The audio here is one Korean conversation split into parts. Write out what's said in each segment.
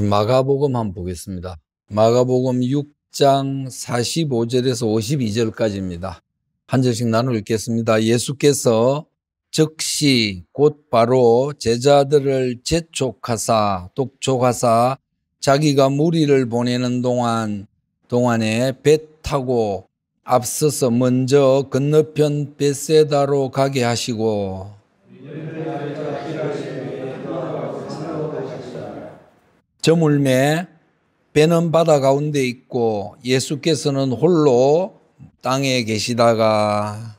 그 마가복음 한번 보겠습니다. 마가복음 6장 45절에서 52절까지입니다. 한 절씩 나누 읽겠습니다. 예수께서 즉시 곧 바로 제자들을 재촉하사 독촉하사 자기가 무리를 보내는 동안 동안에 배 타고 앞서서 먼저 건너편 베세다로 가게 하시고 저물매 배는 바다 가운데 있고 예수께서는 홀로 땅에 계시다가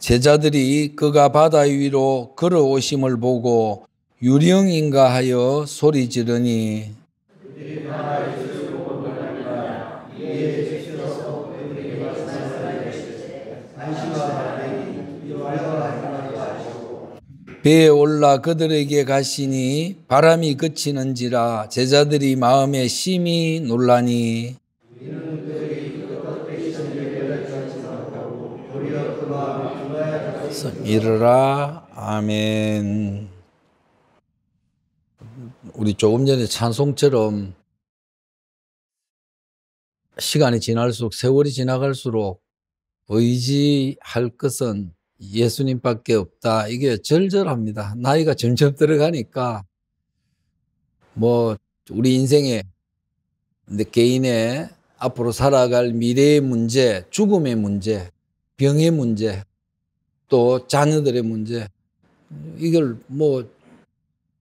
제자들이 그가 바다 위로 걸어오심을 보고 유령인가 하여 소리 지르니 배에 올라 그들에게 가시니 바람이 그치는지라 제자들이 마음에 심히 놀라니 이르라 아멘 우리 조금 전에 찬송처럼 시간이 지날수록 세월이 지나갈수록 의지할 것은 예수님밖에 없다. 이게 절절합니다. 나이가 점점 들어가니까 뭐 우리 인생에 개인의 앞으로 살아갈 미래의 문제, 죽음의 문제, 병의 문제, 또 자녀들의 문제 이걸 뭐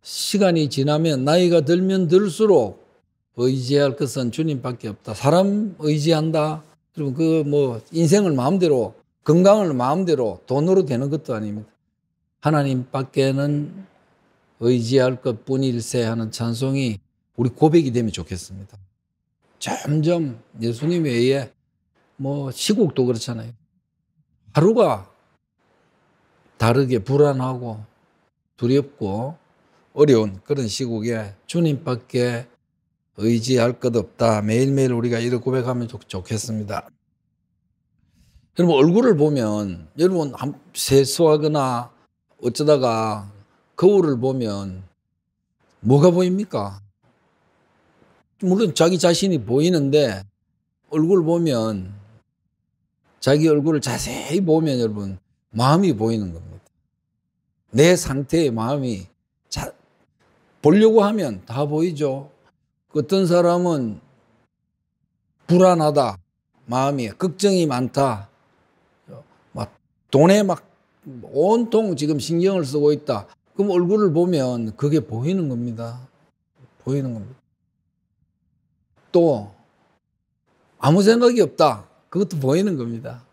시간이 지나면 나이가 들면 들수록 의지할 것은 주님밖에 없다. 사람 의지한다. 그럼 그뭐 인생을 마음대로 건강을 마음대로 돈으로 되는 것도 아닙니다. 하나님 밖에는 의지할 것 뿐일세 하는 찬송이 우리 고백이 되면 좋겠습니다. 점점 예수님 외에 뭐 시국도 그렇잖아요. 하루가 다르게 불안하고 두렵고 어려운 그런 시국에 주님밖에 의지할 것 없다. 매일매일 우리가 이를 고백하면 좋겠습니다. 여러분 얼굴을 보면 여러분 세수하거나 어쩌다가 거울을 보면 뭐가 보입니까? 물론 자기 자신이 보이는데 얼굴 보면 자기 얼굴을 자세히 보면 여러분 마음이 보이는 겁니다. 내 상태의 마음이 자, 보려고 하면 다 보이죠. 어떤 사람은 불안하다, 마음이 걱정이 많다, 돈에 막 온통 지금 신경을 쓰고 있다. 그럼 얼굴을 보면 그게 보이는 겁니다. 보이는 겁니다. 또 아무 생각이 없다. 그것도 보이는 겁니다.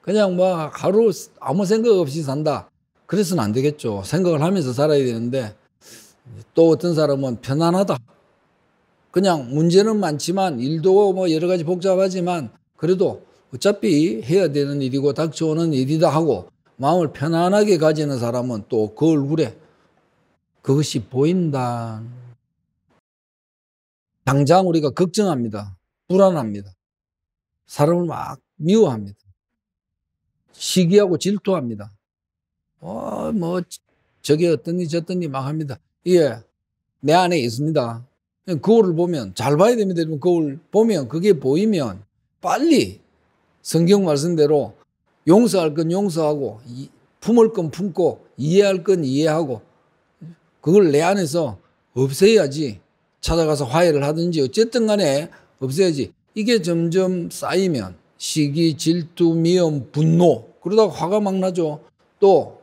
그냥 막 하루 아무 생각 없이 산다. 그래서는 안 되겠죠. 생각을 하면서 살아야 되는데 또 어떤 사람은 편안하다. 그냥 문제는 많지만 일도 뭐 여러 가지 복잡하지만 그래도 어차피 해야 되는 일이고 닥쳐오는 일이다 하고 마음을 편안하게 가지는 사람은 또 그 얼굴에 그것이 보인다. 당장 우리가 걱정합니다. 불안합니다. 사람을 막 미워합니다. 시기하고 질투합니다. 어, 뭐, 저게 어떤니 저떤니 막 합니다. 예, 내 안에 있습니다. 거울을 보면, 잘 봐야 됩니다. 거울 보면, 그게 보이면 빨리 성경 말씀대로 용서할 건 용서하고 품을 건 품고 이해할 건 이해하고 그걸 내 안에서 없애야지 찾아가서 화해를 하든지 어쨌든 간에 없애야지 이게 점점 쌓이면 시기, 질투, 미움, 분노 그러다가 화가 막 나죠. 또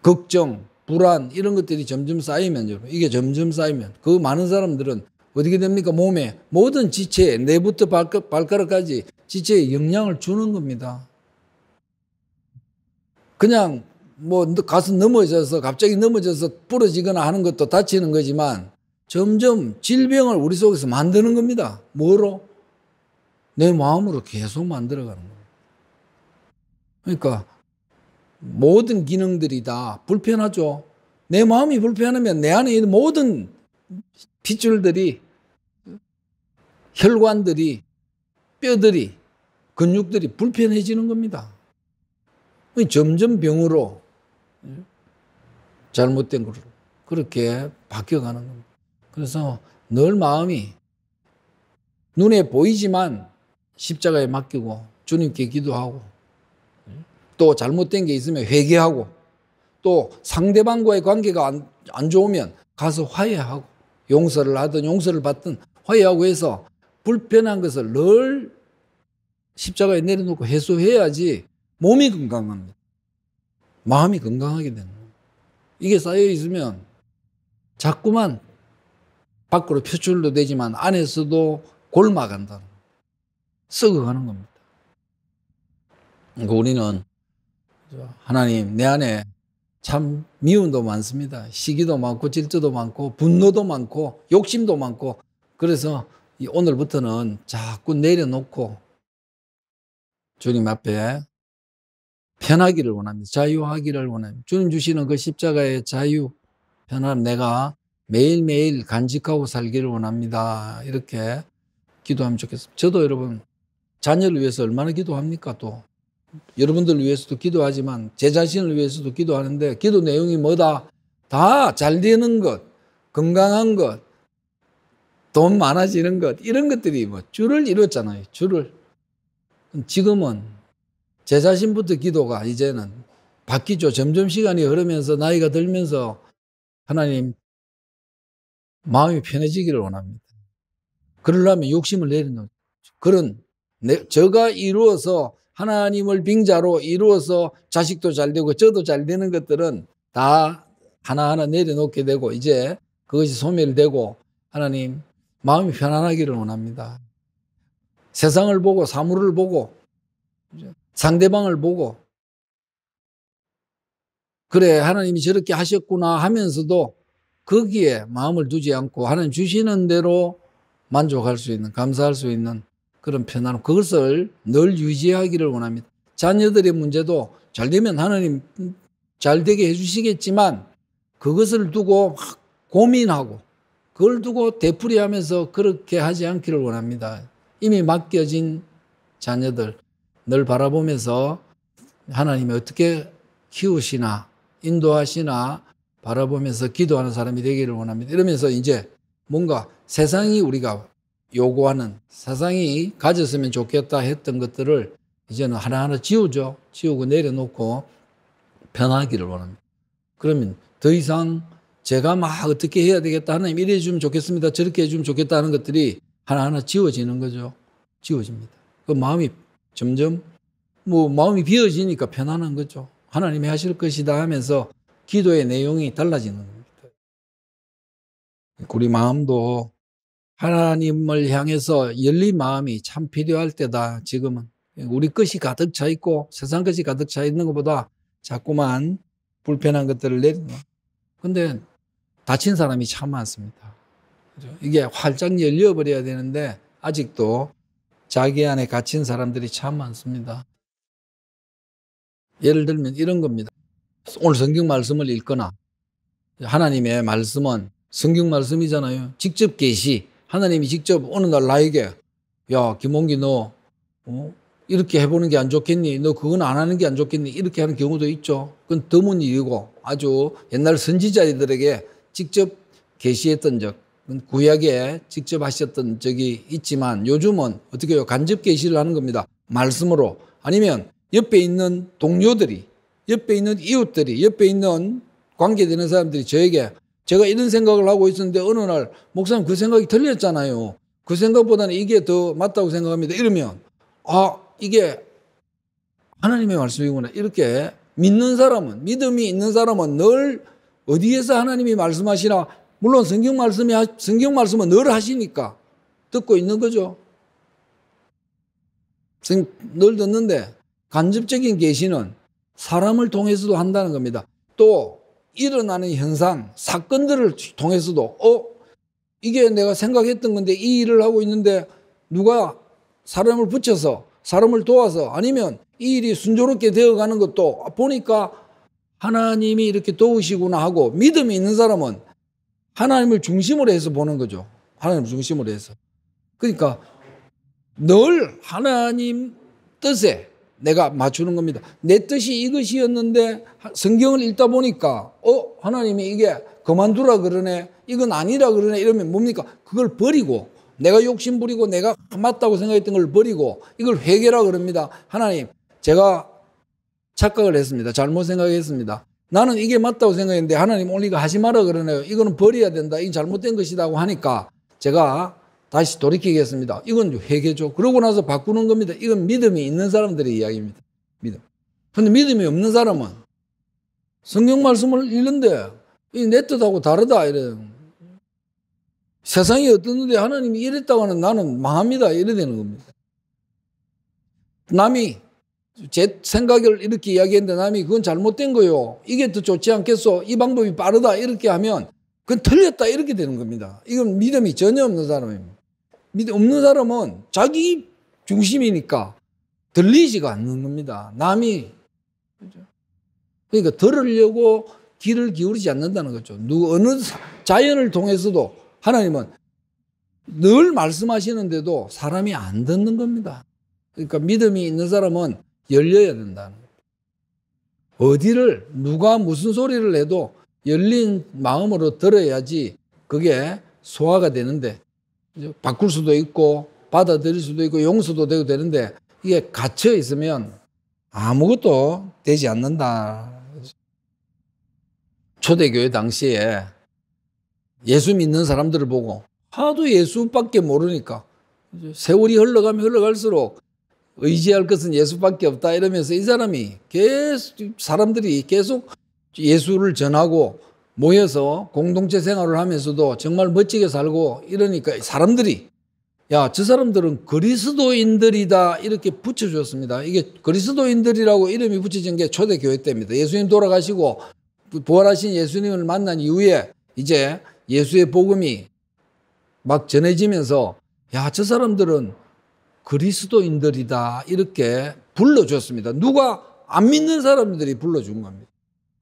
걱정, 불안 이런 것들이 점점 쌓이면 이게 점점 쌓이면 그 많은 사람들은 어떻게 됩니까? 몸에 모든 지체 내부터 발가락까지 지체에 영향을 주는 겁니다. 그냥 뭐 가서 넘어져서 갑자기 넘어져서 부러지거나 하는 것도 다치는 거지만 점점 질병을 우리 속에서 만드는 겁니다. 뭐로? 내 마음으로 계속 만들어가는 거예요. 그러니까 모든 기능들이 다 불편하죠. 내 마음이 불편하면 내 안에 있는 모든 핏줄들이 혈관들이 뼈들이, 근육들이 불편해지는 겁니다. 점점 병으로, 예, 잘못된 걸로, 그렇게 바뀌어가는 겁니다. 그래서 늘 마음이 눈에 보이지만 십자가에 맡기고 주님께 기도하고 예, 또 잘못된 게 있으면 회개하고 또 상대방과의 관계가 안, 안 좋으면 가서 화해하고 용서를 하든 용서를 받든 화해하고 해서 불편한 것을 늘 십자가에 내려놓고 해소해야지 몸이 건강합니다. 마음이 건강하게 되는 거예요. 이게 쌓여 있으면 자꾸만 밖으로 표출도 되지만 안에서도 골마간다. 는 거예요. 썩어가는 겁니다. 그러니까 우리는 하나님 내 안에 참 미움도 많습니다. 시기도 많고 질투도 많고 분노도 많고 욕심도 많고 그래서 이 오늘부터는 자꾸 내려놓고 주님 앞에 편하기를 원합니다. 자유하기를 원합니다. 주님 주시는 그 십자가의 자유, 편함 내가 매일매일 간직하고 살기를 원합니다. 이렇게 기도하면 좋겠습니다. 저도 여러분 자녀를 위해서 얼마나 기도합니까 또 여러분들을 위해서도 기도하지만 제 자신을 위해서도 기도하는데 기도 내용이 뭐다? 다 잘 되는 것, 건강한 것, 돈 많아지는 것, 이런 것들이 뭐 줄을 이뤘잖아요. 줄을. 지금은 제 자신부터 기도가 이제는 바뀌죠. 점점 시간이 흐르면서 나이가 들면서 하나님 마음이 편해지기를 원합니다. 그러려면 욕심을 내리는 그런 내, 저가 이루어서 하나님을 빙자로 이루어서 자식도 잘 되고 저도 잘 되는 것들은 다 하나하나 내려놓게 되고 이제 그것이 소멸되고 하나님 마음이 편안하기를 원합니다. 세상을 보고 사물을 보고 상대방을 보고 그래 하나님이 저렇게 하셨구나 하면서도 거기에 마음을 두지 않고 하나님 주시는 대로 만족할 수 있는 감사할 수 있는 그런 편안함 그것을 늘 유지하기를 원합니다. 자녀들의 문제도 잘 되면 하나님 잘 되게 해주시겠지만 그것을 두고 막 고민하고 그걸 두고 되풀이하면서 그렇게 하지 않기를 원합니다. 이미 맡겨진 자녀들 늘 바라보면서 하나님이 어떻게 키우시나 인도하시나 바라보면서 기도하는 사람이 되기를 원합니다. 이러면서 이제 뭔가 세상이 우리가 요구하는 세상이 가졌으면 좋겠다 했던 것들을 이제는 하나하나 지우죠. 지우고 내려놓고 변하기를 원합니다. 그러면 더 이상 제가 막 어떻게 해야 되겠다. 하나님 이래 주면 좋겠습니다. 저렇게 해 주면 좋겠다 는 것들이 하나하나 지워지는 거죠. 지워집니다. 그 마음이 점점 뭐 마음이 비어지니까 편안한 거죠. 하나님이 하실 것이다 하면서 기도의 내용이 달라지는 겁니다. 우리 마음도 하나님을 향해서 열린 마음이 참 필요할 때다. 지금은 우리 것이 가득 차 있고 세상 것이 가득 차 있는 것보다 자꾸만 불편한 것들을 내리는. 근데 다친 사람이 참 많습니다. 이게 활짝 열려버려야 되는데 아직도 자기 안에 갇힌 사람들이 참 많습니다. 예를 들면 이런 겁니다. 오늘 성경 말씀을 읽거나 하나님의 말씀은 성경 말씀이잖아요. 직접 계시 하나님이 직접 어느 날 나에게 야 김홍기 너 어? 이렇게 해보는 게 안 좋겠니? 너 그건 안 하는 게 안 좋겠니? 이렇게 하는 경우도 있죠. 그건 드문 일이고 아주 옛날 선지자들에게 직접 계시했던 적, 구약에 직접 하셨던 적이 있지만 요즘은 어떻게 요 간접 계시를 하는 겁니다. 말씀으로. 아니면 옆에 있는 동료들이, 옆에 있는 이웃들이, 옆에 있는 관계되는 사람들이 저에게 제가 이런 생각을 하고 있었는데 어느 날 목사님 그 생각이 틀렸잖아요. 그 생각보다는 이게 더 맞다고 생각합니다. 이러면 아 이게 하나님의 말씀이구나 이렇게 믿는 사람은 믿음이 있는 사람은 늘 어디에서 하나님이 말씀하시나? 물론 성경 말씀이 성경 말씀은 늘 하시니까 듣고 있는 거죠. 늘 듣는데 간접적인 계시는 사람을 통해서도 한다는 겁니다. 또 일어나는 현상, 사건들을 통해서도 어 이게 내가 생각했던 건데 이 일을 하고 있는데 누가 사람을 붙여서 사람을 도와서 아니면 이 일이 순조롭게 되어가는 것도 보니까 하나님이 이렇게 도우시구나 하고 믿음이 있는 사람은 하나님을 중심으로 해서 보는 거죠. 하나님을 중심으로 해서. 그러니까 늘 하나님 뜻에 내가 맞추는 겁니다. 내 뜻이 이것이었는데 성경을 읽다 보니까 어 하나님이 이게 그만두라 그러네 이건 아니라 그러네 이러면 뭡니까 그걸 버리고 내가 욕심 부리고 내가 맞다고 생각했던 걸 버리고 이걸 회개라 그럽니다. 하나님 제가 착각을 했습니다. 잘못 생각했습니다. 나는 이게 맞다고 생각했는데 하나님 우리가 하지 마라 그러네요. 이거는 버려야 된다. 이 잘못된 것이라고 하니까 제가 다시 돌이키겠습니다. 이건 회개죠. 그러고 나서 바꾸는 겁니다. 이건 믿음이 있는 사람들의 이야기입니다. 믿음. 근데 믿음이 없는 사람은 성경 말씀을 읽는데 이내 뜻하고 다르다 이래 세상이 어떻는데 하나님이 이랬다고 하는 나는 망합니다. 이래 되는 겁니다. 남이 제 생각을 이렇게 이야기했는데 남이 그건 잘못된 거요. 이게 더 좋지 않겠소. 이 방법이 빠르다. 이렇게 하면 그건 틀렸다. 이렇게 되는 겁니다. 이건 믿음이 전혀 없는 사람입니다. 믿음 없는 사람은 자기 중심이니까 들리지가 않는 겁니다. 남이. 그러니까 들으려고 귀를 기울이지 않는다는 거죠. 누, 어느 자연을 통해서도 하나님은 늘 말씀하시는데도 사람이 안 듣는 겁니다. 그러니까 믿음이 있는 사람은 열려야 된다는 거예요. 어디를 누가 무슨 소리를 해도 열린 마음으로 들어야지 그게 소화가 되는데 바꿀 수도 있고 받아들일 수도 있고 용서도 되고 되는데 이게 갇혀 있으면 아무것도 되지 않는다. 초대교회 당시에 예수 믿는 사람들을 보고 하도 예수밖에 모르니까 세월이 흘러가면 흘러갈수록 의지할 것은 예수밖에 없다 이러면서 이 사람이 계속 사람들이 계속 예수를 전하고 모여서 공동체 생활을 하면서도 정말 멋지게 살고 이러니까 사람들이 야, 저 사람들은 그리스도인들이다 이렇게 붙여줬습니다. 이게 그리스도인들이라고 이름이 붙여진 게 초대교회 때입니다. 예수님 돌아가시고 부활하신 예수님을 만난 이후에 이제 예수의 복음이 막 전해지면서 야, 저 사람들은 그리스도인들이다 이렇게 불러줬습니다. 누가 안 믿는 사람들이 불러준 겁니다.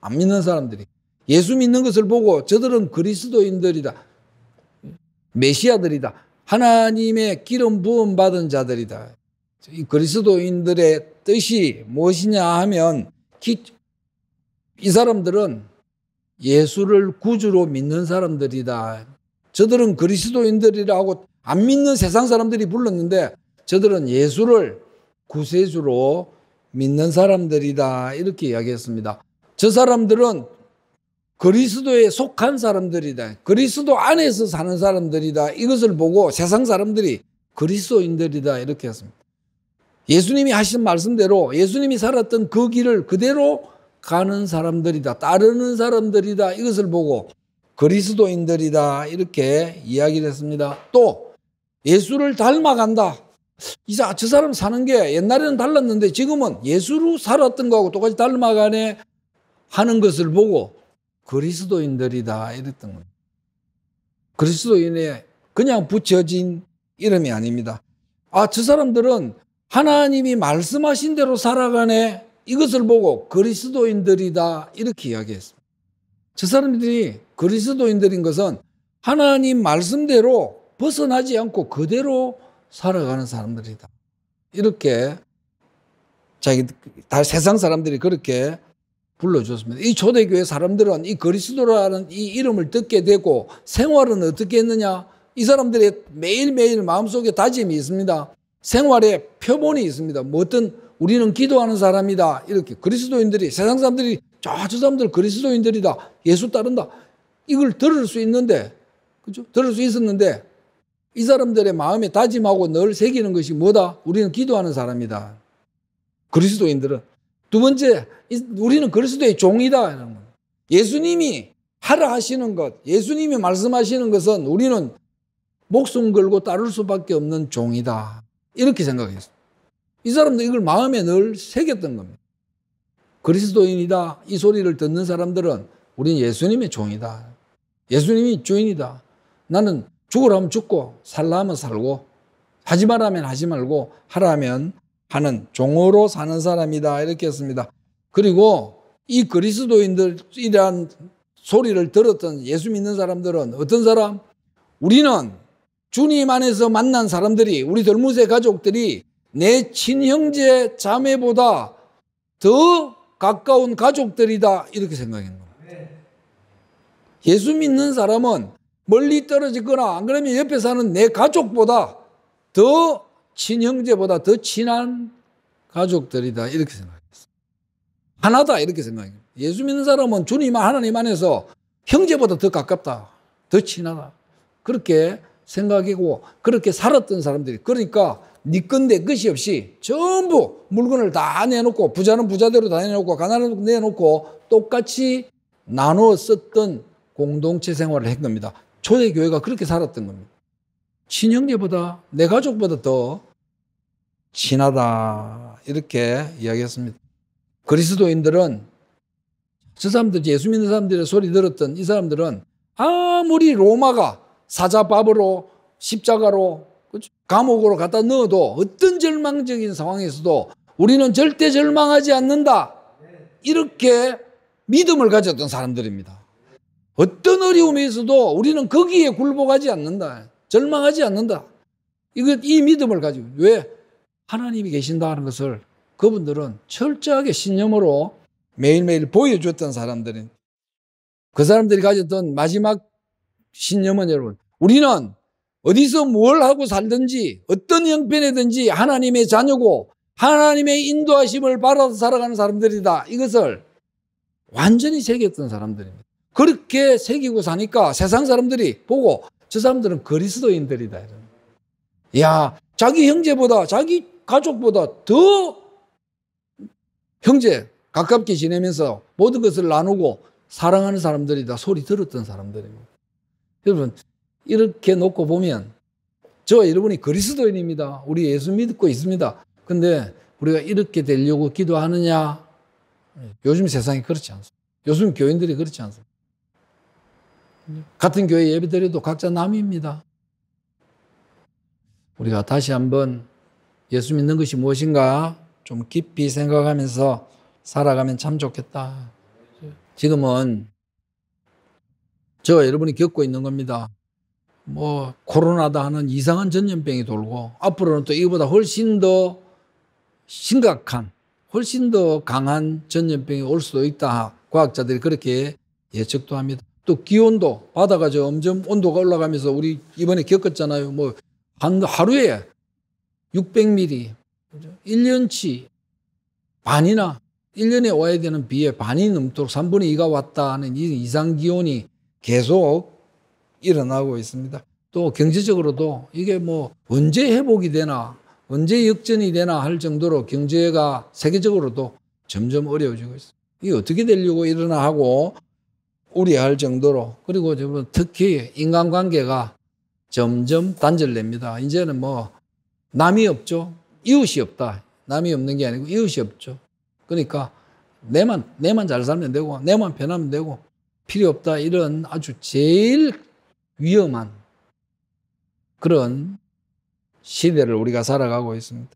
안 믿는 사람들이 예수 믿는 것을 보고 저들은 그리스도인들이다. 메시아들이다. 하나님의 기름 부음 받은 자들이다. 그리스도인들의 뜻이 무엇이냐 하면 이 사람들은 예수를 구주로 믿는 사람들이다. 저들은 그리스도인들이라고 안 믿는 세상 사람들이 불렀는데 저들은 예수를 구세주로 믿는 사람들이다. 이렇게 이야기했습니다. 저 사람들은 그리스도에 속한 사람들이다. 그리스도 안에서 사는 사람들이다. 이것을 보고 세상 사람들이 그리스도인들이다. 이렇게 했습니다. 예수님이 하신 말씀대로 예수님이 살았던 그 길을 그대로 가는 사람들이다. 따르는 사람들이다. 이것을 보고 그리스도인들이다. 이렇게 이야기를 했습니다. 또 예수를 닮아간다. 이사 저 사람 사는 게 옛날에는 달랐는데 지금은 예수로 살았던 거하고 똑같이 닮아가네 하는 것을 보고 그리스도인들이다 이랬던 거예요. 그리스도인의 그냥 붙여진 이름이 아닙니다. 아, 저 사람들은 하나님이 말씀하신 대로 살아가네 이것을 보고 그리스도인들이다 이렇게 이야기했습니다. 저 사람들이 그리스도인들인 것은 하나님 말씀대로 벗어나지 않고 그대로 살아가는 사람들이다. 이렇게 자기 다 세상 사람들이 그렇게 불러줬습니다. 이 초대교회 사람들은 이 그리스도라는 이 이름을 듣게 되고 생활은 어떻게 했느냐? 이 사람들의 매일매일 마음속에 다짐이 있습니다. 생활에 표본이 있습니다. 뭐 어떤 우리는 기도하는 사람이다. 이렇게 그리스도인들이 세상 사람들이 저, 저 사람들 그리스도인들이다. 예수 따른다. 이걸 들을 수 있는데, 그죠? 들을 수 있었는데 이 사람들의 마음에 다짐하고 늘 새기는 것이 뭐다? 우리는 기도하는 사람이다. 그리스도인들은. 두 번째, 우리는 그리스도의 종이다. 예수님이 하라 하시는 것, 예수님이 말씀하시는 것은 우리는 목숨 걸고 따를 수밖에 없는 종이다. 이렇게 생각했어이 사람도 이걸 마음에 늘 새겼던 겁니다. 그리스도인이다. 이 소리를 듣는 사람들은 우리는 예수님의 종이다. 예수님이 주인이다. 나는 죽으라면 죽고 살라면 살고 하지 말라면 하지 말고 하라면 하는 종으로 사는 사람이다 이렇게 했습니다. 그리고 이 그리스도인들 이러한 소리를 들었던 예수 믿는 사람들은 어떤 사람? 우리는 주님 안에서 만난 사람들이 우리 덜무새 가족들이 내 친형제 자매보다 더 가까운 가족들이다 이렇게 생각했는 겁니다. 네. 예수 믿는 사람은 멀리 떨어지거나 안 그러면 옆에 사는 내 가족보다 더 친형제보다 더 친한 가족들이다 이렇게 생각했어. 하나다 이렇게 생각해. 요 예수 믿는 사람은 주님 하나님 안에서 형제보다 더 가깝다. 더 친하다. 그렇게 생각이고 그렇게 살았던 사람들이 그러니까 니 건데 끝이 없이 전부 물건을 다 내놓고 부자는 부자대로 다 내놓고 가난은 내놓고 똑같이 나누어 썼던 공동체 생활을 한 겁니다. 초대교회가 그렇게 살았던 겁니다. 친형제보다 내 가족보다 더 친하다 이렇게 이야기했습니다. 그리스도인들은 저 사람들 예수 믿는 사람들의 소리 들었던 이 사람들은 아무리 로마가 사자밥으로 십자가로 그렇죠? 감옥으로 갖다 넣어도 어떤 절망적인 상황에서도 우리는 절대 절망하지 않는다 이렇게 믿음을 가졌던 사람들입니다. 어떤 어려움에 있어도 우리는 거기에 굴복하지 않는다. 절망하지 않는다. 이것, 이 믿음을 가지고. 왜? 하나님이 계신다는 것을 그분들은 철저하게 신념으로 매일매일 보여줬던 사람들은 그 사람들이 가졌던 마지막 신념은 여러분, 우리는 어디서 뭘 하고 살든지 어떤 형편이든지 하나님의 자녀고 하나님의 인도하심을 받아서 살아가는 사람들이다. 이것을 완전히 새겼던 사람들입니다. 그렇게 새기고 사니까 세상 사람들이 보고 저 사람들은 그리스도인들이다. 야, 자기 형제보다 자기 가족보다 더 형제 가깝게 지내면서 모든 것을 나누고 사랑하는 사람들이다. 소리 들었던 사람들입니다. 여러분, 이렇게 놓고 보면 저 여러분이 그리스도인입니다. 우리 예수 믿고 있습니다. 근데 우리가 이렇게 되려고 기도하느냐? 요즘 세상이 그렇지 않습니다. 요즘 교인들이 그렇지 않습니다. 같은 교회 예배드려도 각자 남입니다. 우리가 다시 한번 예수 믿는 것이 무엇인가 좀 깊이 생각하면서 살아가면 참 좋겠다. 지금은 저 여러분이 겪고 있는 겁니다. 뭐 코로나다 하는 이상한 전염병이 돌고 앞으로는 또 이보다 훨씬 더 심각한 훨씬 더 강한 전염병이 올 수도 있다. 과학자들이 그렇게 예측도 합니다. 또 기온도 바다가 저 엄청 온도가 올라가면서 우리 이번에 겪었잖아요. 뭐 한 하루에 600mm, 1년치 반이나 1년에 와야 되는 비의 반이 넘도록 3분의 2가 왔다 는이 이상 기온이 계속 일어나고 있습니다. 또 경제적으로도 이게 뭐 언제 회복이 되나 언제 역전이 되나 할 정도로 경제가 세계적으로도 점점 어려워지고 있어요. 이게 어떻게 되려고 일어나 하고 우려할 정도로 그리고 뭐 특히 인간관계가 점점 단절됩니다. 이제는 뭐 남이 없죠. 이웃이 없다. 남이 없는 게 아니고 이웃이 없죠. 그러니까 내만 내만 잘 살면 되고 내만 변하면 되고 필요 없다 이런 아주 제일 위험한 그런 시대를 우리가 살아가고 있습니다.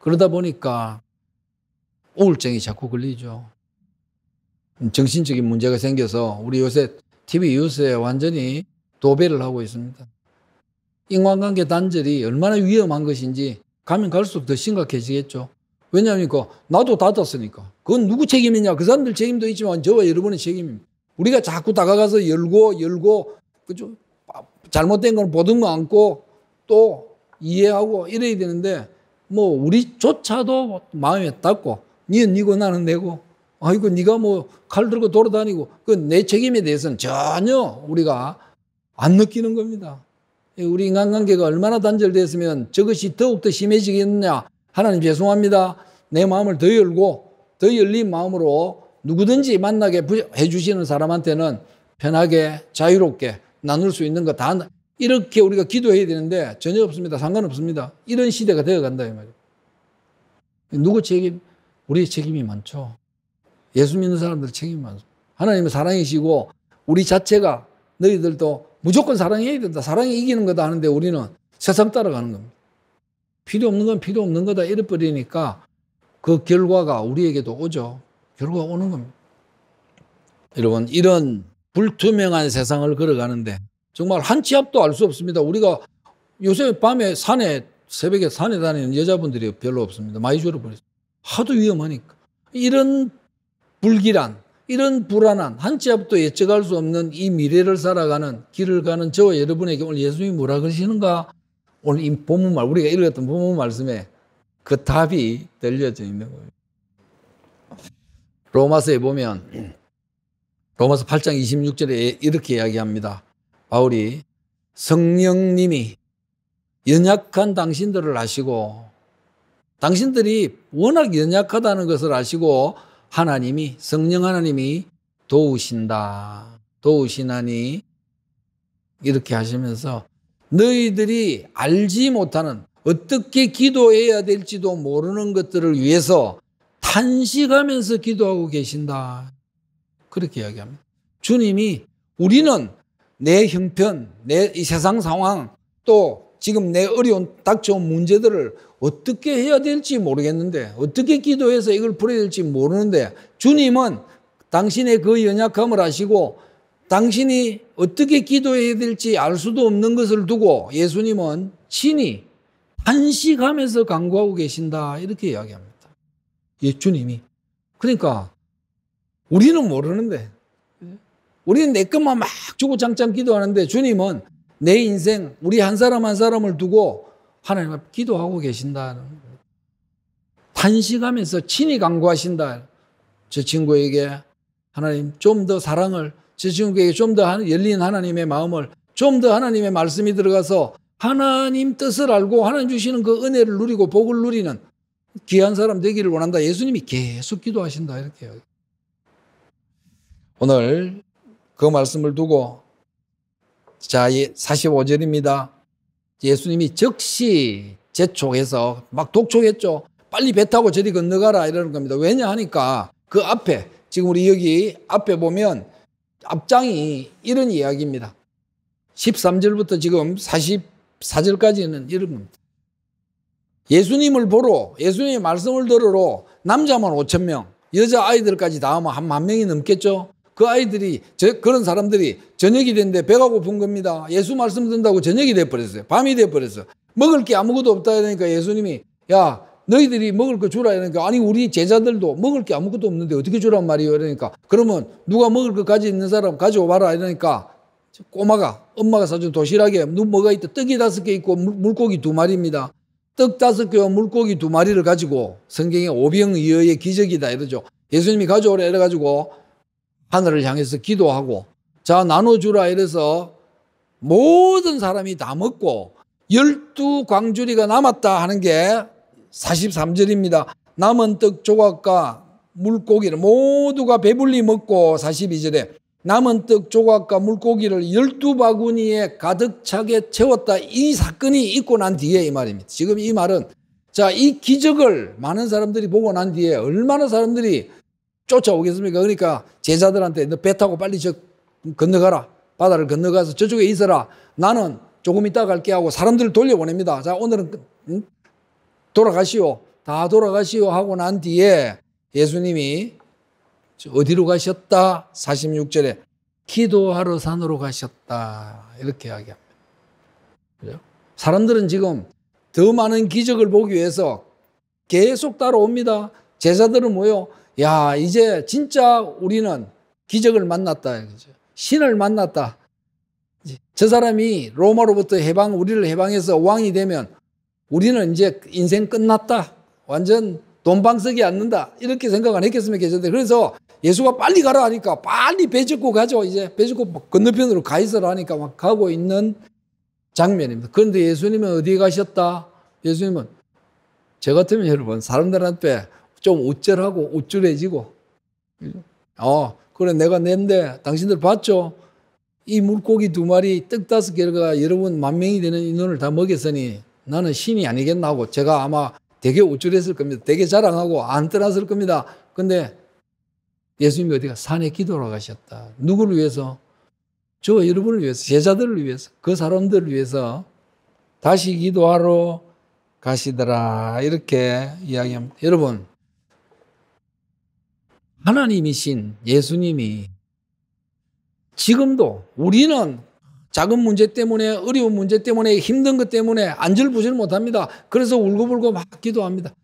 그러다 보니까 우울증이 자꾸 걸리죠. 정신적인 문제가 생겨서 우리 요새 TV 뉴스에 완전히 도배를 하고 있습니다. 인간관계 단절이 얼마나 위험한 것인지 가면 갈수록 더 심각해지겠죠. 왜냐하면 나도 닫았으니까. 그건 누구 책임이냐? 그 사람들 책임도 있지만 저와 여러분의 책임입니다. 우리가 자꾸 다가가서 열고 열고 그죠? 잘못된 걸 보듬어 안고 또 이해하고 이래야 되는데 뭐 우리조차도 마음에 닿고 니는 니고 나는 내고 아이고 네가 뭐 칼 들고 돌아다니고 그 내 책임에 대해서는 전혀 우리가 안 느끼는 겁니다. 예, 우리 인간관계가 얼마나 단절됐으면 저것이 더욱더 심해지겠느냐. 하나님 죄송합니다. 내 마음을 더 열고 더 열린 마음으로 누구든지 만나게 해주시는 사람한테는 편하게 자유롭게 나눌 수 있는 거다 이렇게 우리가 기도해야 되는데 전혀 없습니다. 상관없습니다. 이런 시대가 되어 간다 누구 책임? 우리 책임이 많죠. 예수 믿는 사람들 책임 많습니다. 하나님은 사랑이시고 우리 자체가 너희들도 무조건 사랑해야 된다. 사랑이 이기는 거다 하는데 우리는 세상 따라가는 겁니다. 필요 없는 건 필요 없는 거다 잃어버리니까그 결과가 우리에게도 오죠. 결과가 오는 겁니다. 여러분 이런 불투명한 세상을 걸어가는데 정말 한 치 앞도 알 수 없습니다. 우리가 요새 밤에 산에 새벽에 산에 다니는 여자분들이 별로 없습니다. 많이 줄어버렸어요. 하도 위험하니까. 이런 불길한 이런 불안한 한치 앞도 예측할 수 없는 이 미래를 살아가는 길을 가는 저와 여러분에게 오늘 예수님이 뭐라 그러시는가? 오늘 이 본문 말 우리가 읽었던 본문 말씀에 그 답이 들려져 있는 거예요. 로마서에 보면 로마서 8장 26절에 이렇게 이야기합니다. 바울이 성령님이 연약한 당신들을 아시고 당신들이 워낙 연약하다는 것을 아시고 하나님이 성령 하나님이 도우신다. 도우시나니 이렇게 하시면서 너희들이 알지 못하는 어떻게 기도해야 될지도 모르는 것들을 위해서 탄식하면서 기도하고 계신다. 그렇게 이야기합니다. 주님이 우리는 내 형편, 내 이 세상 상황 또 지금 내 어려운 닥쳐온 문제들을 어떻게 해야 될지 모르겠는데 어떻게 기도해서 이걸 풀어야 될지 모르는데 주님은 당신의 그 연약함을 아시고 당신이 어떻게 기도해야 될지 알 수도 없는 것을 두고 예수님은 친히 한식하면서 간구하고 계신다 이렇게 이야기합니다. 예, 주님이 그러니까 우리는 모르는데 우리는 내 것만 막 주고 장창 기도하는데 주님은 내 인생, 우리 한 사람 한 사람을 두고 하나님 앞 기도하고 계신다. 탄식하면서 친히 강구하신다. 저 친구에게 하나님 좀 더 사랑을, 저 친구에게 좀 더 열린 하나님의 마음을, 좀 더 하나님의 말씀이 들어가서 하나님 뜻을 알고 하나님 주시는 그 은혜를 누리고 복을 누리는 귀한 사람 되기를 원한다. 예수님이 계속 기도하신다. 이렇게요. 오늘 그 말씀을 두고 자, 45절입니다. 예수님이 즉시 재촉해서 막 독촉했죠. 빨리 배 타고 저리 건너가라 이러는 겁니다. 왜냐 하니까 그 앞에 지금 우리 여기 앞에 보면 앞장이 이런 이야기입니다. 13절부터 지금 44절까지는 이런 겁니다. 예수님을 보러 예수님의 말씀을 들으러 남자만 5천 명 여자 아이들까지 다 하면 한 만 명이 넘겠죠. 그 아이들이 저, 그런 사람들이 저녁이 됐는데 배가 고픈 겁니다. 예수 말씀 듣는다고 저녁이 돼버렸어요. 밤이 돼버렸어. 요 먹을 게 아무것도 없다 이러니까 예수님이 야 너희들이 먹을 거 주라 이러니까 아니 우리 제자들도 먹을 게 아무것도 없는데 어떻게 주란 말이에요 이러니까 그러면 누가 먹을 거 가지 고 있는 사람 가져와라 봐 이러니까 꼬마가 엄마가 사준 도시락에 뭐가 있다 떡이 다섯 개 있고 물고기 두 마리입니다. 떡 다섯 개와 물고기 두 마리를 가지고 성경에 오병이어의 기적이다 이러죠. 예수님이 가져오라 이래가지고 하늘을 향해서 기도하고 자 나눠주라 이래서 모든 사람이 다 먹고 열두 광주리가 남았다 하는 게 43절입니다. 남은 떡 조각과 물고기를 모두가 배불리 먹고 42절에 남은 떡 조각과 물고기를 열두 바구니에 가득 차게 채웠다. 이 사건이 있고 난 뒤에 이 말입니다. 지금 이 말은 자, 이 기적을 많은 사람들이 보고 난 뒤에 얼마나 사람들이 쫓아오겠습니까? 그러니까 제자들한테 너 배 타고 빨리 저 건너가라. 바다를 건너가서 저쪽에 있어라. 나는 조금 이따 갈게 하고 사람들을 돌려보냅니다. 자, 오늘은 음? 돌아가시오. 다 돌아가시오 하고 난 뒤에 예수님이 어디로 가셨다? 46절에 기도하러 산으로 가셨다. 이렇게 이야기합니다. 사람들은 지금 더 많은 기적을 보기 위해서 계속 따라옵니다. 제자들은 뭐요? 야, 이제 진짜 우리는 기적을 만났다. 그죠? 신을 만났다. 저 사람이 로마로부터 해방, 우리를 해방해서 왕이 되면 우리는 이제 인생 끝났다. 완전 돈방석이 앉는다. 이렇게 생각 안 했겠으면 괜찮은데. 그래서 예수가 빨리 가라 하니까 빨리 배 짓고 가죠. 이제 배 짓고 건너편으로 가 있으라 하니까 막 가고 있는 장면입니다. 그런데 예수님은 어디 가셨다? 예수님은 저 같으면 여러분 사람들한테 좀 우쭐하고 우쭐해지고 어 그래 내가 낸데 당신들 봤죠? 이 물고기 두 마리 떡 다섯 개가 여러분 만 명이 되는 인원을 다 먹였으니 나는 신이 아니겠나 하고 제가 아마 되게 우쭐했을 겁니다. 되게 자랑하고 안 떠났을 겁니다. 근데 예수님이 어디가 산에 기도하러 가셨다. 누구를 위해서? 저 여러분을 위해서, 제자들을 위해서, 그 사람들을 위해서 다시 기도하러 가시더라. 이렇게 이야기합니다. 여러분, 하나님이신 예수님이 지금도 우리는 작은 문제 때문에 어려운 문제 때문에 힘든 것 때문에 안절부절 못합니다. 그래서 울고불고 막 기도합니다.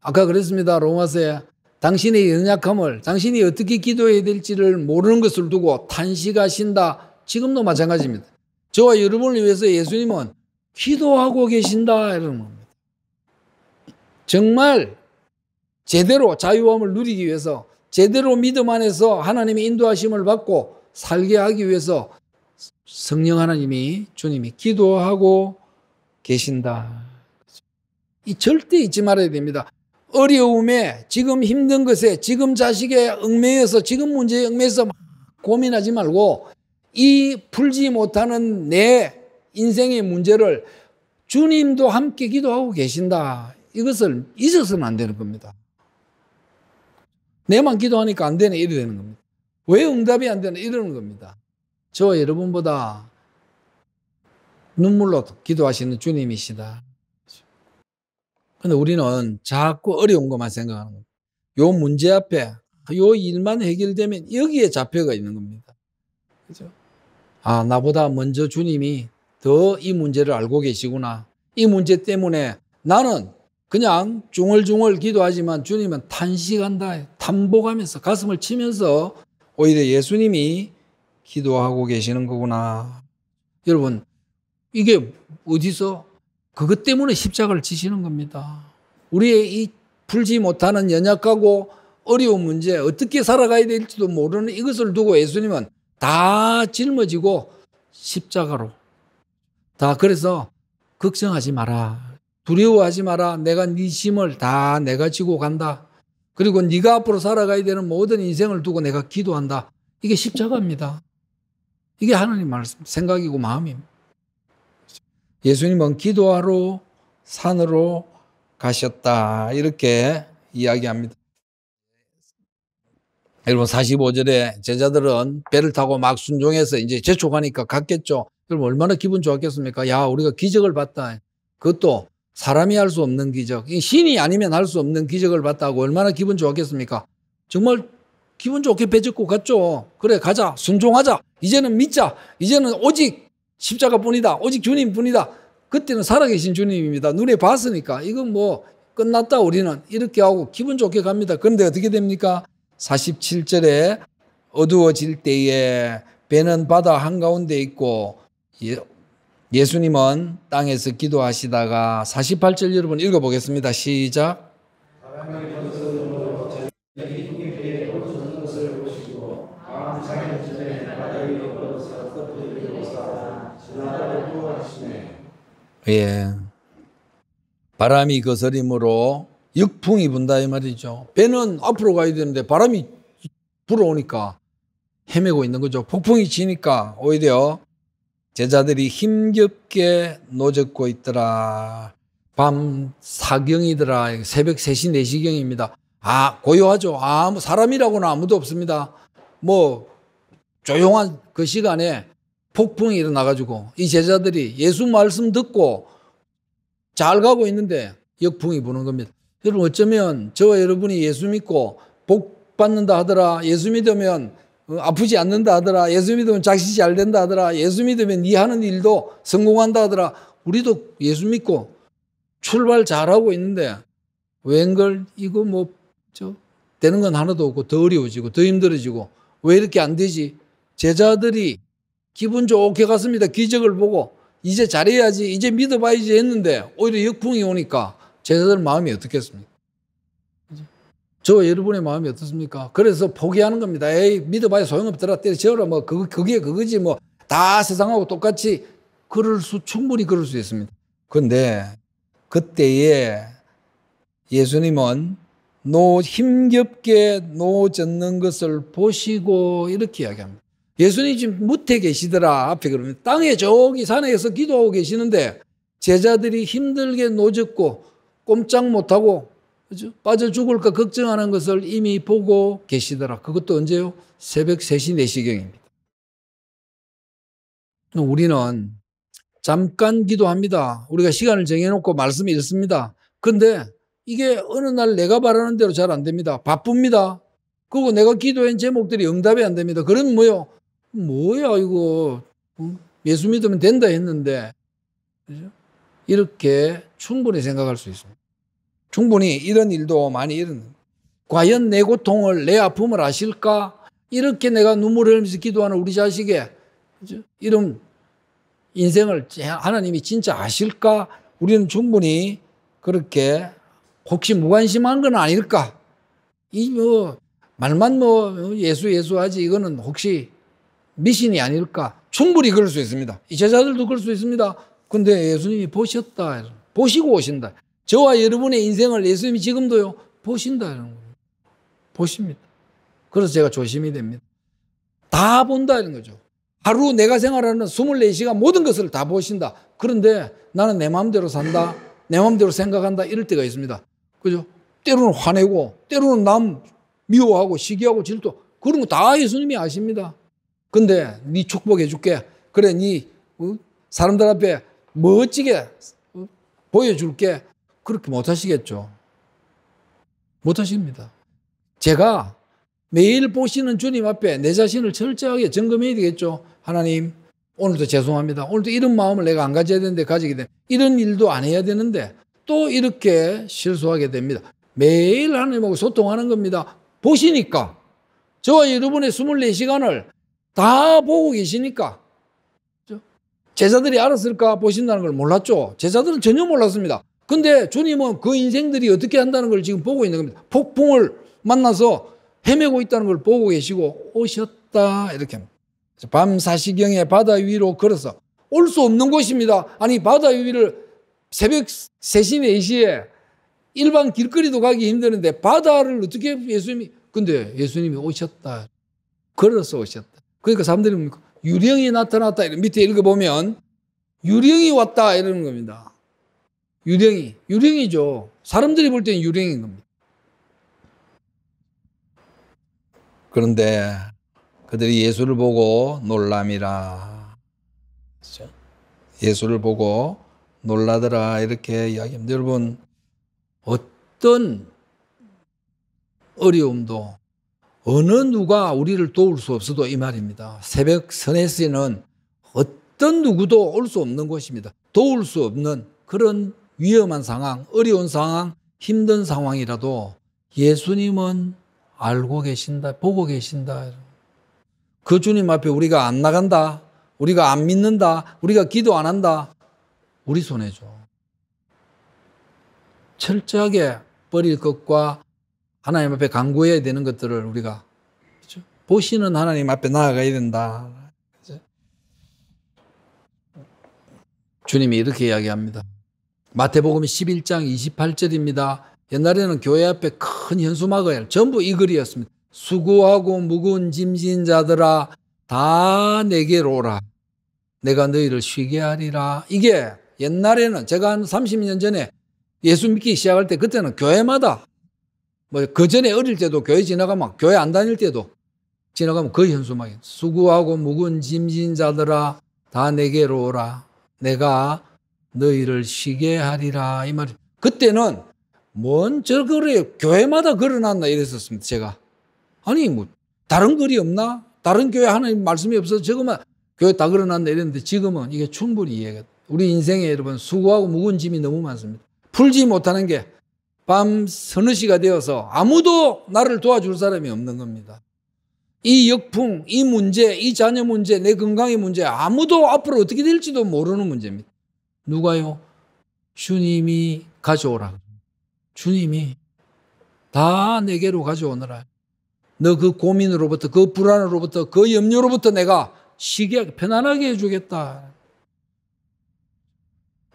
아까 그랬습니다. 로마서에 당신의 연약함을 당신이 어떻게 기도해야 될지를 모르는 것을 두고 탄식하신다. 지금도 마찬가지입니다. 저와 여러분을 위해서 예수님은 기도하고 계신다 이런 겁니다. 정말 제대로 자유함을 누리기 위해서 제대로 믿음 안에서 하나님의 인도하심을 받고 살게 하기 위해서 성령 하나님이 주님이 기도하고 계신다. 이 절대 잊지 말아야 됩니다. 어려움에 지금 힘든 것에 지금 자식의 얽매여서 지금 문제에 얽매여서 고민하지 말고 이 풀지 못하는 내 인생의 문제를 주님도 함께 기도하고 계신다. 이것을 잊어서는 안 되는 겁니다. 내만 기도하니까 안 되네 이래 되는 겁니다. 왜 응답이 안 되나 이러는 겁니다. 저 여러분보다 눈물로 기도하시는 주님이시다. 근데 우리는 자꾸 어려운 것만 생각하는 겁니다. 요 문제 앞에 요 일만 해결되면 여기에 잡혀가 있는 겁니다. 그죠? 아, 나보다 먼저 주님이 더 이 문제를 알고 계시구나. 이 문제 때문에 나는 그냥 중얼중얼 기도하지만 주님은 탄식한다, 탄복하면서 가슴을 치면서 오히려 예수님이 기도하고 계시는 거구나. 여러분, 이게 어디서? 그것 때문에 십자가를 지시는 겁니다. 우리의 이 풀지 못하는 연약하고 어려운 문제, 어떻게 살아가야 될지도 모르는 이것을 두고 예수님은 다 짊어지고 십자가로. 다 그래서 걱정하지 마라. 두려워하지 마라. 내가 네 짐을 다 내가 지고 간다. 그리고 네가 앞으로 살아가야 되는 모든 인생을 두고 내가 기도한다. 이게 십자가입니다. 이게 하나님 말씀, 생각이고 마음입니다. 예수님은 기도하러 산으로 가셨다. 이렇게 이야기합니다. 여러분 45절에 제자들은 배를 타고 막 순종해서 이제 재촉하니까 갔겠죠. 그럼 얼마나 기분 좋았겠습니까? 야, 우리가 기적을 봤다. 그것도 사람이 할 수 없는 기적, 신이 아니면 할 수 없는 기적을 봤다고 얼마나 기분 좋았겠습니까? 정말 기분 좋게 배짓고 갔죠. 그래, 가자. 순종하자. 이제는 믿자. 이제는 오직 십자가 뿐이다. 오직 주님 뿐이다. 그때는 살아계신 주님입니다. 눈에 봤으니까. 이건 뭐, 끝났다, 우리는. 이렇게 하고 기분 좋게 갑니다. 그런데 어떻게 됩니까? 47절에 어두워질 때에 배는 바다 한가운데 있고 예, 예수님은 땅에서 기도하시다가 48절 여러분 읽어보겠습니다. 시작. 예. 바람이 거슬림으로 역풍이 분다 이 말이죠. 배는 앞으로 가야 되는데 바람이 불어오니까 헤매고 있는 거죠. 폭풍이 지니까 오히려 제자들이 힘겹게 노젓고 있더라. 밤 사경이더라. 새벽 3시, 4시경입니다. 아, 고요하죠. 아무 사람이라고는 아무도 없습니다. 뭐 조용한 그 시간에 폭풍이 일어나가지고 이 제자들이 예수 말씀 듣고 잘 가고 있는데 역풍이 부는 겁니다. 여러분 어쩌면 저와 여러분이 예수 믿고 복 받는다 하더라 예수 믿으면 어, 아프지 않는다 하더라. 예수 믿으면 자식이 잘 된다 하더라. 예수 믿으면 네 하는 일도 성공한다 하더라. 우리도 예수 믿고 출발 잘하고 있는데 웬걸 이거 뭐저 되는 건 하나도 없고 더 어려워지고 더 힘들어지고 왜 이렇게 안 되지? 제자들이 기분 좋게 갔습니다. 기적을 보고 이제 잘해야지 이제 믿어봐야지 했는데 오히려 역풍이 오니까 제자들 마음이 어떻겠습니까? 저 여러분의 마음이 어떻습니까? 그래서 포기하는 겁니다. 에이, 믿어봐야 소용없더라. 때려치워라. 뭐, 그, 그게 그거지. 뭐, 다 세상하고 똑같이. 그럴 수, 충분히 그럴 수 있습니다. 근데, 그때에 예수님은 노, 힘겹게 노젓는 것을 보시고 이렇게 이야기합니다. 예수님 지금 무태 계시더라. 앞에 그러면 땅에 저기 산에서 기도하고 계시는데 제자들이 힘들게 노졌고 꼼짝 못하고 그죠? 빠져 죽을까 걱정하는 것을 이미 보고 계시더라. 그것도 언제요? 새벽 3시, 4시경입니다. 우리는 잠깐 기도합니다. 우리가 시간을 정해놓고 말씀이 있습니다. 근데 이게 어느 날 내가 바라는 대로 잘 안 됩니다. 바쁩니다. 그리고 내가 기도한 제목들이 응답이 안 됩니다. 그럼 뭐요? 뭐야, 이거. 예수 믿으면 된다 했는데. 그죠? 이렇게 충분히 생각할 수 있습니다. 충분히 이런 일도 많이 일어나. 과연 내 고통을 내 아픔을 아실까? 이렇게 내가 눈물을 흘리면서 기도하는 우리 자식의 이런 인생을 하나님이 진짜 아실까? 우리는 충분히 그렇게 혹시 무관심한 건 아닐까? 이 뭐 말만 뭐 예수 예수하지 이거는 혹시 미신이 아닐까? 충분히 그럴 수 있습니다. 이 제자들도 그럴 수 있습니다. 근데 예수님이 보셨다. 보시고 오신다. 저와 여러분의 인생을 예수님이 지금도요, 보신다는 거예요. 보십니다. 그래서 제가 조심이 됩니다. 다 본다는 거죠. 하루 내가 생활하는 24시간 모든 것을 다 보신다. 그런데 나는 내 마음대로 산다. 내 마음대로 생각한다. 이럴 때가 있습니다. 그죠? 때로는 화내고, 때로는 남 미워하고, 시기하고, 질투. 그런 거 다 예수님이 아십니다. 근데 네 축복해 줄게. 그래, 네 어? 사람들 앞에 멋지게 어? 보여줄게. 그렇게 못 하시겠죠. 못 하십니다. 제가 매일 보시는 주님 앞에 내 자신을 철저하게 점검해야 되겠죠. 하나님, 오늘도 죄송합니다. 오늘도 이런 마음을 내가 안 가져야 되는데 가지게 되 이런 일도 안 해야 되는데 또 이렇게 실수하게 됩니다. 매일 하나님하고 소통하는 겁니다. 보시니까 저와 여러분의 24시간을 다 보고 계시니까 제자들이 알았을까 보신다는 걸 몰랐죠. 제자들은 전혀 몰랐습니다. 근데 주님은 그 인생들이 어떻게 한다는 걸 지금 보고 있는 겁니다. 폭풍을 만나서 헤매고 있다는 걸 보고 계시고 오셨다 이렇게 합니밤 사시경에 바다 위로 걸어서 올 수 없는 곳입니다. 아니 바다 위를 새벽 3시 4시에 일반 길거리도 가기 힘드는데 바다를 어떻게 예수님이 근데 예수님이 오셨다. 걸어서 오셨다. 그러니까 사람들이 뭡니까? 유령이 나타났다. 이런 밑에 읽어보면 유령이 왔다 이러는 겁니다. 유령이, 유령이죠. 사람들이 볼 때는 유령인 겁니다. 그런데 그들이 예수를 보고 놀람이라. 그렇죠? 예수를 보고 놀라더라. 이렇게 이야기합니다. 여러분, 어떤 어려움도 어느 누가 우리를 도울 수 없어도 이 말입니다. 새벽 선혜시는 어떤 누구도 올 수 없는 곳입니다. 도울 수 없는 그런 위험한 상황, 어려운 상황, 힘든 상황이라도 예수님은 알고 계신다, 보고 계신다. 그 주님 앞에 우리가 안 나간다, 우리가 안 믿는다, 우리가 기도 안 한다, 우리 손에 줘. 철저하게 버릴 것과 하나님 앞에 강구해야 되는 것들을 우리가 그렇죠? 보시는 하나님 앞에 나아가야 된다. 그렇죠? 주님이 이렇게 이야기합니다. 마태복음 11장 28절입니다. 옛날에는 교회 앞에 큰 현수막을 전부 이 글이었습니다. 수고하고 무거운 짐진 자들아 다 내게로 오라. 내가 너희를 쉬게 하리라. 이게 옛날에는 제가 한 30년 전에 예수 믿기 시작할 때 그때는 교회마다 뭐 그 전에 어릴 때도 교회 지나가면 교회 안 다닐 때도 지나가면 그 현수막이 수고하고 무거 짐진 자들아 다 내게로 오라. 내가 너희를 쉬게 하리라 이 말이. 그때는 뭔저 거리 교회마다 걸어놨나 이랬었습니다 제가. 아니 뭐 다른 거리 없나? 다른 교회 하나 말씀이 없어서 저거만 교회 다 걸어놨나 이랬는데 지금은 이게 충분히 이해가. 우리 인생에 여러분 수고하고 무거 짐이 너무 많습니다. 풀지 못하는 게 밤 서너 시가 되어서 아무도 나를 도와줄 사람이 없는 겁니다. 이 역풍, 이 문제, 이 자녀 문제, 내 건강의 문제 아무도 앞으로 어떻게 될지도 모르는 문제입니다. 누가요? 주님이 가져오라. 주님이 다 내게로 가져오느라너 그 고민으로부터, 그 불안으로부터, 그 염려로부터 내가 시기하게 편안하게 해주겠다.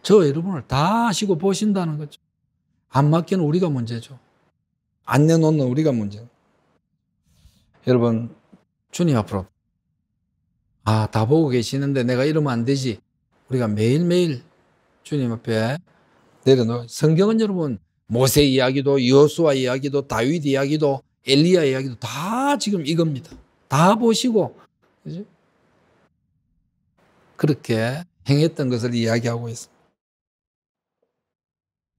저 여러분을 다 아시고 보신다는 거죠. 안 맡기는 우리가 문제죠. 안 내놓는 우리가 문제. 여러분, 주님 앞으로, 아, 다 보고 계시는데 내가 이러면 안 되지. 우리가 매일매일 주님 앞에 내려놓. 성경은 여러분 모세 이야기도 여수와 이야기도 다윗 이야기도 엘리야 이야기도 다 지금 이겁니다. 다 보시고 그죠? 그렇게 행했던 것을 이야기하고 있습니다.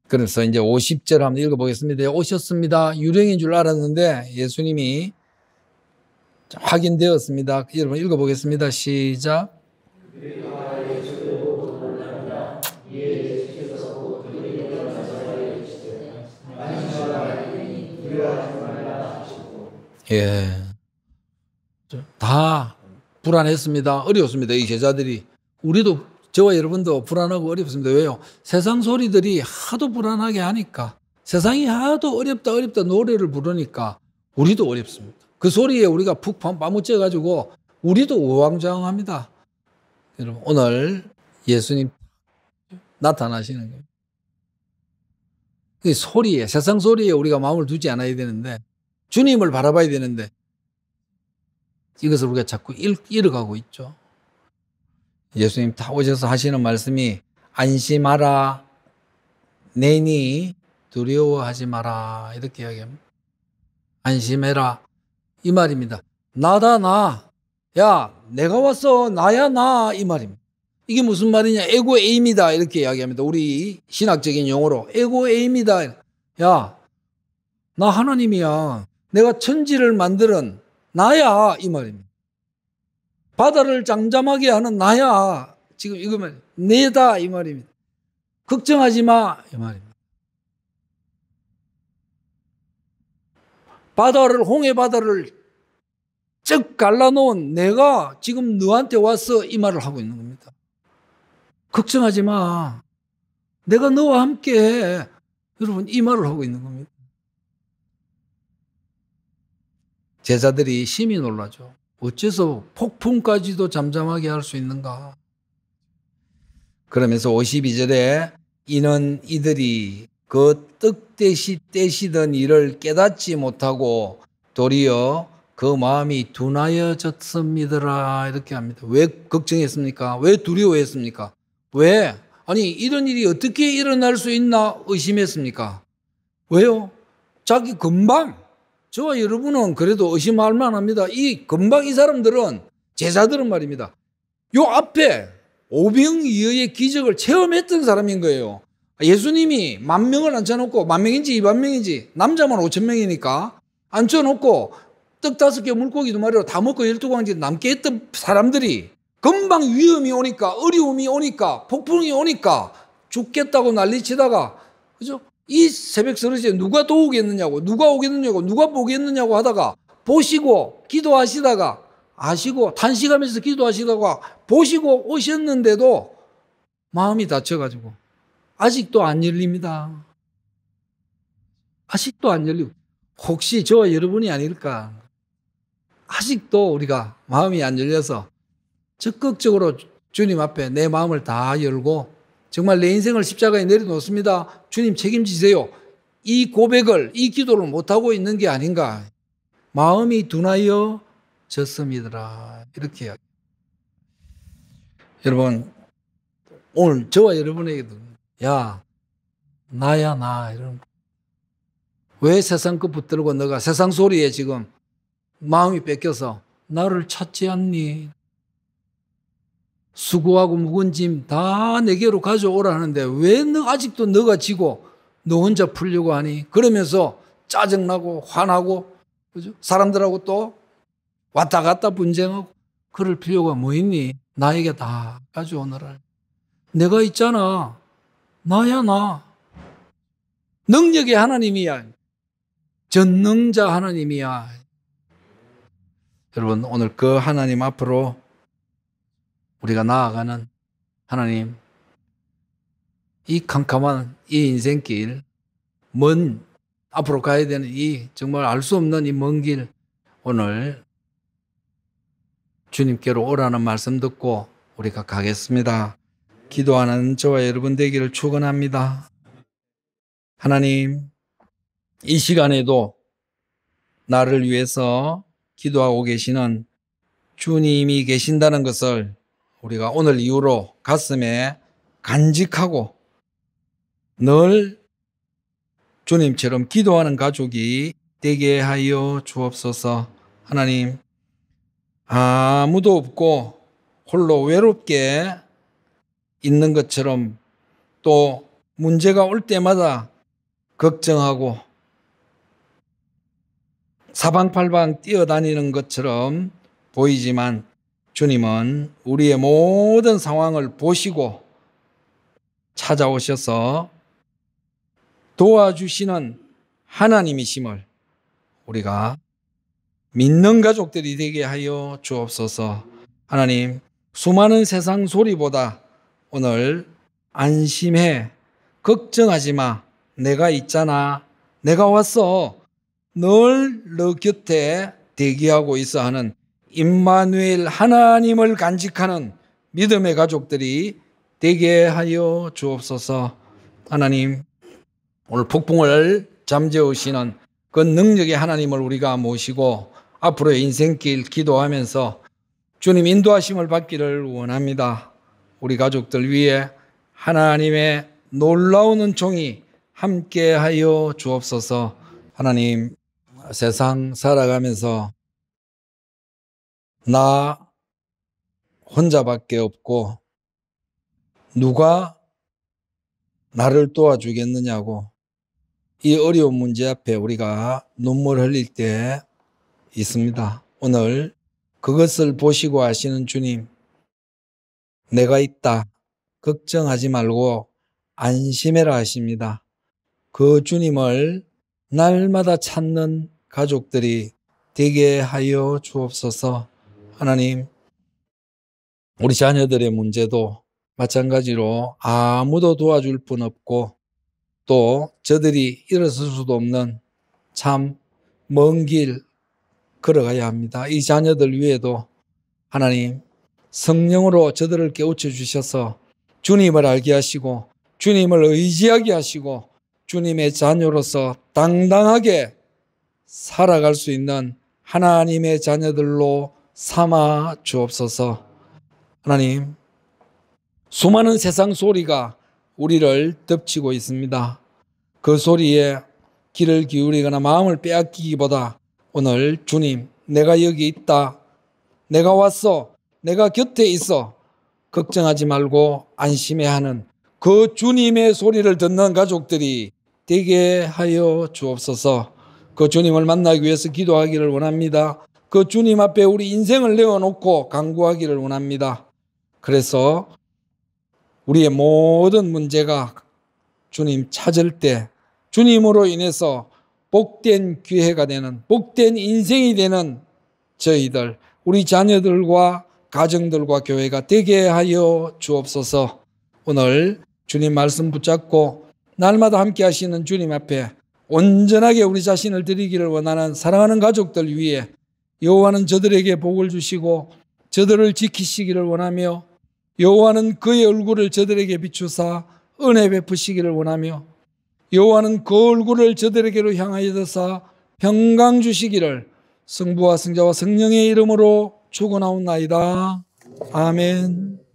그래서 이제 50절 한번 읽어보겠습니다. 오셨습니다. 유령인 줄 알았는데 예수님이 확인되었습니다. 여러분 읽어보겠습니다. 시작. 예. 다 불안했습니다. 어려웠습니다. 이 제자들이. 우리도 저와 여러분도 불안하고 어렵습니다. 왜요? 세상 소리들이 하도 불안하게 하니까 세상이 하도 어렵다 어렵다 노래를 부르니까 우리도 어렵습니다. 그 소리에 우리가 푹 빠무쳐 가지고 우리도 우왕좌왕합니다. 여러분 오늘 예수님 나타나시는 거예요. 그 소리에 세상 소리에 우리가 마음을 두지 않아야 되는데 주님을 바라봐야 되는데 이것을 우리가 자꾸 잃어가고 있죠. 예수님 다 오셔서 하시는 말씀이 안심하라, 내니 두려워하지 마라 이렇게 이야기합니다. 안심해라 이 말입니다. 나다 나, 야 내가 왔어 나야 나 이 말입니다. 이게 무슨 말이냐? 에고 에임이다 이렇게 이야기합니다. 우리 신학적인 용어로 에고 에임이다. 야, 나 하나님이야. 내가 천지를 만드는 나야 이 말입니다. 바다를 잠잠하게 하는 나야 지금 이거면 내다 이 말입니다. 걱정하지 마 이 말입니다. 바다를 홍해 바다를 쭉 갈라놓은 내가 지금 너한테 와서 이 말을 하고 있는 겁니다. 걱정하지 마. 내가 너와 함께 해. 여러분 이 말을 하고 있는 겁니다. 제자들이 심히 놀라죠. 어째서 폭풍까지도 잠잠하게 할 수 있는가? 그러면서 52절에 이는 이들이 그 뜻대시 떼시던 일을 깨닫지 못하고 도리어 그 마음이 둔하여졌습니다 이렇게 합니다. 왜 걱정했습니까? 왜 두려워했습니까? 왜? 아니 이런 일이 어떻게 일어날 수 있나 의심했습니까? 왜요? 자기 금방 저와 여러분은 그래도 의심할 만합니다. 이 금방 이 사람들은 제자들은 말입니다. 요 앞에 오병이어의 기적을 체험했던 사람인 거예요. 예수님이 만 명을 앉혀놓고 만 명인지 이만 명인지 남자만 오천 명이니까 앉혀놓고 떡 다섯 개 물고기 두 마리로 다 먹고 열두 광지 남게 했던 사람들이 금방 위험이 오니까 어려움이 오니까 폭풍이 오니까 죽겠다고 난리치다가 그죠? 이 새벽 서르시에 누가 도우겠느냐고, 누가 오겠느냐고, 누가 보겠느냐고 하다가 보시고 기도하시다가 아시고 탄식하면서 기도하시다가 보시고 오셨는데도 마음이 다쳐가지고 아직도 안 열립니다. 아직도 안 열리고 혹시 저와 여러분이 아닐까? 아직도 우리가 마음이 안 열려서 적극적으로 주님 앞에 내 마음을 다 열고 정말 내 인생을 십자가에 내려놓습니다. 주님 책임지세요. 이 고백을, 이 기도를 못하고 있는 게 아닌가. 마음이 둔하여 졌습니다. 이렇게 여러분, 오늘 저와 여러분에게도, 야, 나야, 나. 이런. 왜 세상 그 붙들고 너가 세상 소리에 지금 마음이 뺏겨서 나를 찾지 않니? 수고하고 묵은 짐 다 내게로 가져오라 하는데 왜 너 아직도 너가 지고 너 혼자 풀려고 하니? 그러면서 짜증나고 화나고 그죠? 사람들하고 또 왔다 갔다 분쟁하고 그럴 필요가 뭐 있니? 나에게 다 가져오너라. 내가 있잖아. 나야 나. 능력의 하나님이야. 전능자 하나님이야. 여러분 오늘 그 하나님 앞으로 우리가 나아가는 하나님 이 캄캄한 이 인생길 먼 앞으로 가야 되는 이 정말 알 수 없는 이 먼 길 오늘 주님께로 오라는 말씀 듣고 우리가 가겠습니다. 기도하는 저와 여러분 되기를 축원합니다. 하나님 이 시간에도 나를 위해서 기도하고 계시는 주님이 계신다는 것을 우리가 오늘 이후로 가슴에 간직하고 늘 주님처럼 기도하는 가족이 되게 하여 주옵소서 하나님 아무도 없고 홀로 외롭게 있는 것처럼 또 문제가 올 때마다 걱정하고 사방팔방 뛰어다니는 것처럼 보이지만 주님은 우리의 모든 상황을 보시고 찾아오셔서 도와주시는 하나님이심을 우리가 믿는 가족들이 되게 하여 주옵소서. 하나님, 수많은 세상 소리보다 오늘 안심해. 걱정하지 마. 내가 있잖아. 내가 왔어. 늘 너 곁에 대기하고 있어 하는 임마누엘 하나님을 간직하는 믿음의 가족들이 되게 하여 주옵소서. 하나님 오늘 폭풍을 잠재우시는 그 능력의 하나님을 우리가 모시고 앞으로의 인생길 기도하면서 주님 인도하심을 받기를 원합니다. 우리 가족들 위에 하나님의 놀라운 은총이 함께하여 주옵소서. 하나님 세상 살아가면서 나 혼자밖에 없고 누가 나를 도와주겠느냐고 이 어려운 문제 앞에 우리가 눈물 흘릴 때 있습니다. 오늘 그것을 보시고 하시는 주님, 내가 있다. 걱정하지 말고 안심해라 하십니다. 그 주님을 날마다 찾는 가족들이 되게 하여 주옵소서. 하나님, 우리 자녀들의 문제도 마찬가지로 아무도 도와줄 뿐 없고 또 저들이 일어설 수도 없는 참 먼 길 걸어가야 합니다. 이 자녀들 위에도 하나님 성령으로 저들을 깨우쳐 주셔서 주님을 알게 하시고 주님을 의지하게 하시고 주님의 자녀로서 당당하게 살아갈 수 있는 하나님의 자녀들로 삼아 주옵소서. 하나님, 수많은 세상 소리가 우리를 덮치고 있습니다. 그 소리에 귀를 기울이거나 마음을 빼앗기기보다 오늘 주님, 내가 여기 있다. 내가 왔어. 내가 곁에 있어. 걱정하지 말고 안심해 하는 그 주님의 소리를 듣는 가족들이 되게 하여 주옵소서. 그 주님을 만나기 위해서 기도하기를 원합니다. 그 주님 앞에 우리 인생을 내어놓고 강구하기를 원합니다. 그래서 우리의 모든 문제가 주님 찾을 때 주님으로 인해서 복된 기회가 되는 복된 인생이 되는 저희들 우리 자녀들과 가정들과 교회가 되게 하여 주옵소서 오늘 주님 말씀 붙잡고 날마다 함께 하시는 주님 앞에 온전하게 우리 자신을 드리기를 원하는 사랑하는 가족들 위해 여호와는 저들에게 복을 주시고 저들을 지키시기를 원하며 여호와는 그의 얼굴을 저들에게 비추사 은혜 베푸시기를 원하며 여호와는 그 얼굴을 저들에게로 향하여서 평강 주시기를 성부와 성자와 성령의 이름으로 축원하옵나이다. 아멘.